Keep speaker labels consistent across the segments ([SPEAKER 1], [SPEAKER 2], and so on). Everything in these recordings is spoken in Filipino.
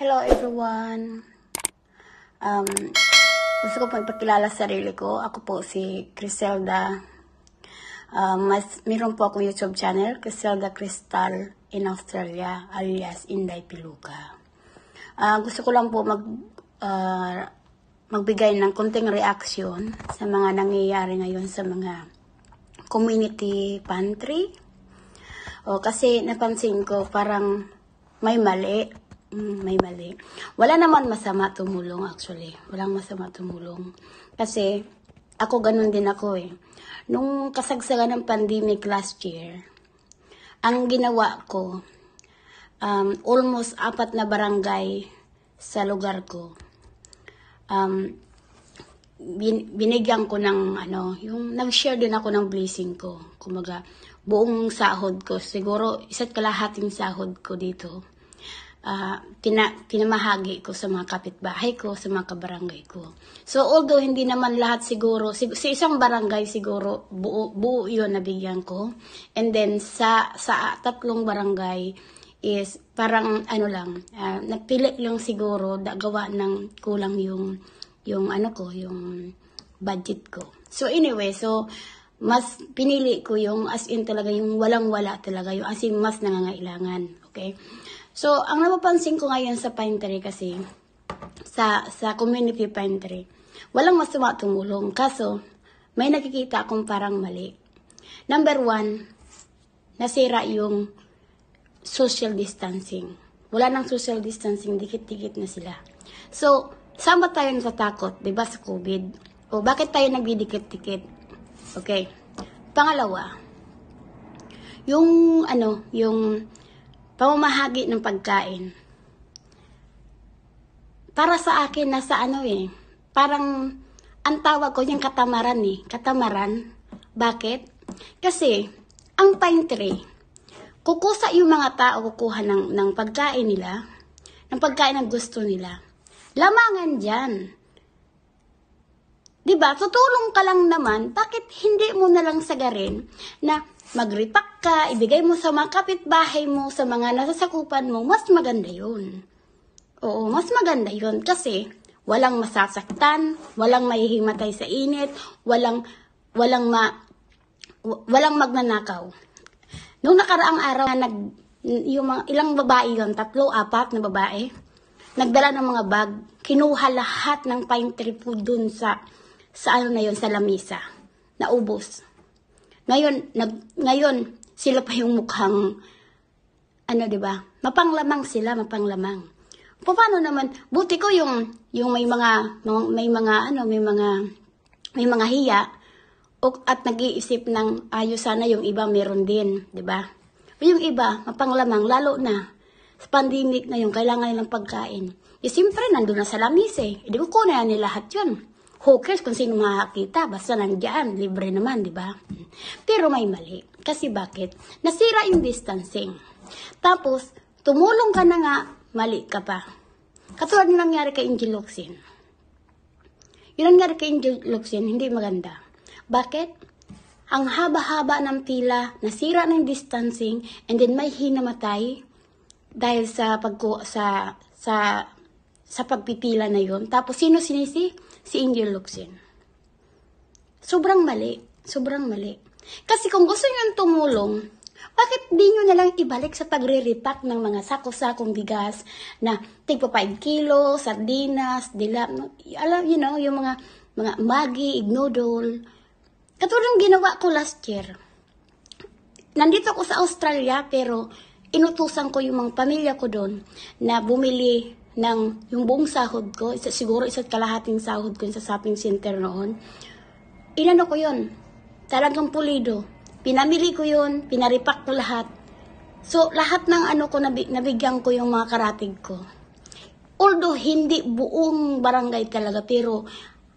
[SPEAKER 1] Hello everyone! Um, gusto ko pong ipakilala sarili ko. Ako po si Criselda. Um, mas, meron po akong YouTube channel, Criselda Crystal in Australia, alias Inday Piluka. Uh, gusto ko lang po mag, uh, magbigay ng konting reaction sa mga nangyayari ngayon sa mga community pantry. O, kasi napansin ko parang may mali Mm, may mali. Wala naman masama tumulong actually. Walang masama tumulong. Kasi ako ganun din ako eh. Nung kasagsagan ng pandemic last year, ang ginawa ko, um, almost apat na barangay sa lugar ko. Um, bin, binigyan ko ng ano, yung nag-share din ako ng blessing ko. Kumaga, buong sahod ko, siguro isa't kalahating sahod ko dito uh, ah, kina, ko sa mga kapitbahay ko, sa mga kabarangay ko. So although hindi naman lahat siguro, si, sa isang barangay siguro buo, buo yun nabigyan ko. And then sa, sa tatlong barangay is parang ano lang, uh, nagpili lang siguro gawa ng kulang yung, yung ano ko, yung budget ko. So anyway, so mas pinili ko yung as in talaga yung walang-wala talaga, yung as in mas nangangailangan. Okay? So, ang napapansin ko ngayon sa pine tree kasi, sa, sa community pine tree, walang masama tumulong. Kaso, may nakikita akong parang mali. Number one, nasira yung social distancing. Wala nang social distancing, dikit-dikit na sila. So, saan ba sa takot, di ba, sa COVID? O bakit tayo nagdidikit-dikit? Okay. Pangalawa, yung ano, yung pamamahagi ng pagkain. Para sa akin, nasa ano eh, parang ang tawag ko yung katamaran eh. Katamaran. Bakit? Kasi, ang pine tree, kukusa yung mga tao kukuha ng, ng pagkain nila, ng pagkain ng gusto nila. Lamangan dyan. Diba? Tutulong ka lang naman, bakit hindi mo na lang sagarin na magripak ka, ibigay mo sa mga kapitbahay mo, sa mga nasasakupan mo, mas maganda yun. Oo, mas maganda yun kasi walang masasaktan, walang mahihimatay sa init, walang walang ma walang magnanakaw. Noong nakaraang araw na nag yung mga, ilang babae yon, tatlo, apat na babae, nagdala ng mga bag, kinuha lahat ng pine tree food dun sa sa ano na yon sa lamisa. Naubos. Ngayon, nag, ngayon sila pa yung mukhang, ano ba diba? mapanglamang sila, mapanglamang. Paano naman, buti ko yung, yung may mga, may mga, ano, may mga, may mga hiya, at nag-iisip ng, ayo sana yung iba meron din, di ba? O yung iba, mapanglamang, lalo na, sa pandemic ngayon, kailangan nilang pagkain. E siyempre, nandun na sa lamis eh. E di ko kunan nila lahat yun. Hookers kung sino makakita, basta nandiyan, libre naman, di ba? Pero may mali. Kasi bakit? Nasira yung distancing. Tapos, tumulong ka na nga, mali ka pa. Katulad na nangyari kay Angel Luxin. Yung ang nangyari kay Angel Luxin, hindi maganda. Bakit? Ang haba-haba ng pila, nasira ng distancing, and then may hinamatay dahil sa pag sa sa sa pagpipila na yun. Tapos sino sinisi? Si Angel Luxin. Sobrang mali sobrang mali. Kasi kung gusto nyo tumulong, bakit di nyo nalang ibalik sa pagre-repack ng mga sako-sakong bigas na tigpa 5 kilo, sardinas, dilam, alam, you know, yung mga, mga magi, ignodol. Katulad ginawa ko last year. Nandito ako sa Australia pero inutusan ko yung mga pamilya ko doon na bumili ng yung buong sahod ko, isa, siguro isa't kalahating sahod ko sa shopping center noon. Inano ko yon Talagang pulido. Pinamili ko yun, pinaripak ko lahat. So, lahat ng ano ko, nabig nabigyan ko yung mga karatig ko. Although, hindi buong barangay talaga, pero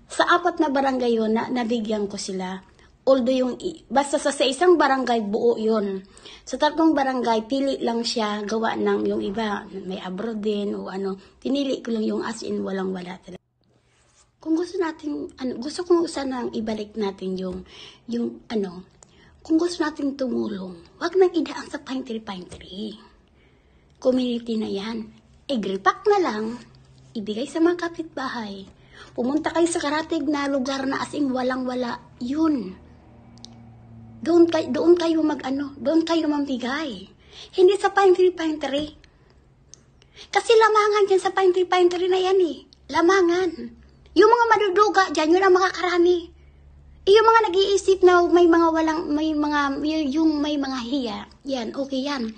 [SPEAKER 1] sa apat na barangay yun, na, nabigyan ko sila. Although yung, basta sa, sa isang barangay, buo yun. Sa tatlong barangay, pili lang siya gawa ng yung iba. May abroad din o ano. Pinili ko lang yung as in walang wala talaga kung gusto natin, ano, gusto ko sana ibalik natin yung, yung ano, kung gusto natin tumulong, wag nang idaang sa pine tree, Community na yan. Igripak na lang, ibigay sa mga kapitbahay. Pumunta kayo sa karatig na lugar na asing walang-wala. Yun. Doon, kay, doon kayo mag-ano, doon kayo mamigay. Hindi sa pine tree, Kasi lamangan yan sa pine tree, na yan eh. Lamangan. Yung mga maduduga dyan, yun ang makakarami. Yung mga nag-iisip na may mga walang, may mga, yung may mga hiya, yan, okay yan.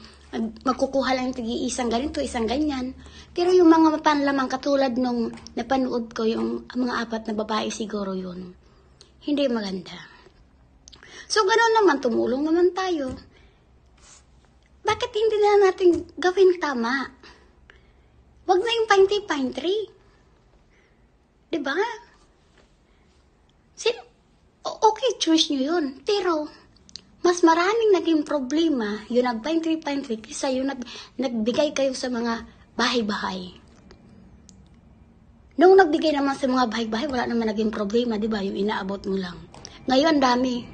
[SPEAKER 1] Magkukuha lang yung isang ganito, isang ganyan. Pero yung mga panlamang katulad nung napanood ko, yung mga apat na babae siguro yun. Hindi maganda. So, ganoon naman, tumulong naman tayo. Bakit hindi na natin gawin tama? Huwag na yung painti-paintri. 'Di ba? Sin okay, choice nyo yun. Pero, mas maraming naging problema yung nag-pine-tree-pine-tree kisa yung nag nagbigay kayo sa mga bahay-bahay. Nung nagbigay naman sa mga bahay-bahay, wala naman naging problema, di ba? Yung inaabot mo lang. Ngayon, dami.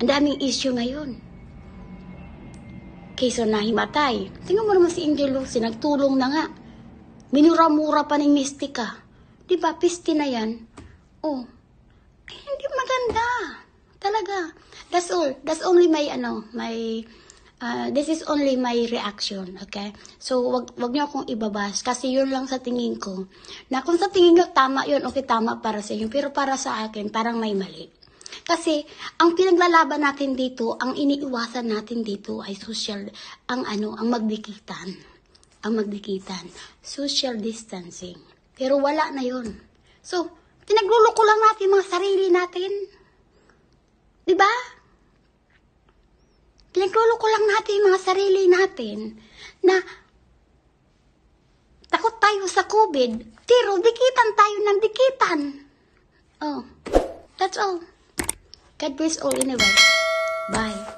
[SPEAKER 1] Ang daming issue ngayon. Kaysa himatay. Tingnan mo naman si Angelo, si nagtulong na nga. Minura-mura pa ni Mystica. Di ba, piste na yan? Oh, eh, hindi maganda. Talaga. That's all. That's only my, ano, my, uh, this is only my reaction, okay? So, wag, wag niyo akong ibabas. kasi yun lang sa tingin ko. Na kung sa tingin nyo tama yun, okay, tama para sa inyo. Pero para sa akin, parang may mali. Kasi, ang pinaglalaban natin dito, ang iniiwasan natin dito ay social, ang ano, ang magdikitan. Ang magdikitan. Social distancing. Pero wala na yon. So, pinagluloko lang natin mga sarili natin. ba? Diba? Pinagluloko lang natin mga sarili natin na takot tayo sa COVID, pero dikitan tayo ng dikitan. Oh, that's all. God bless all anyway. Bye.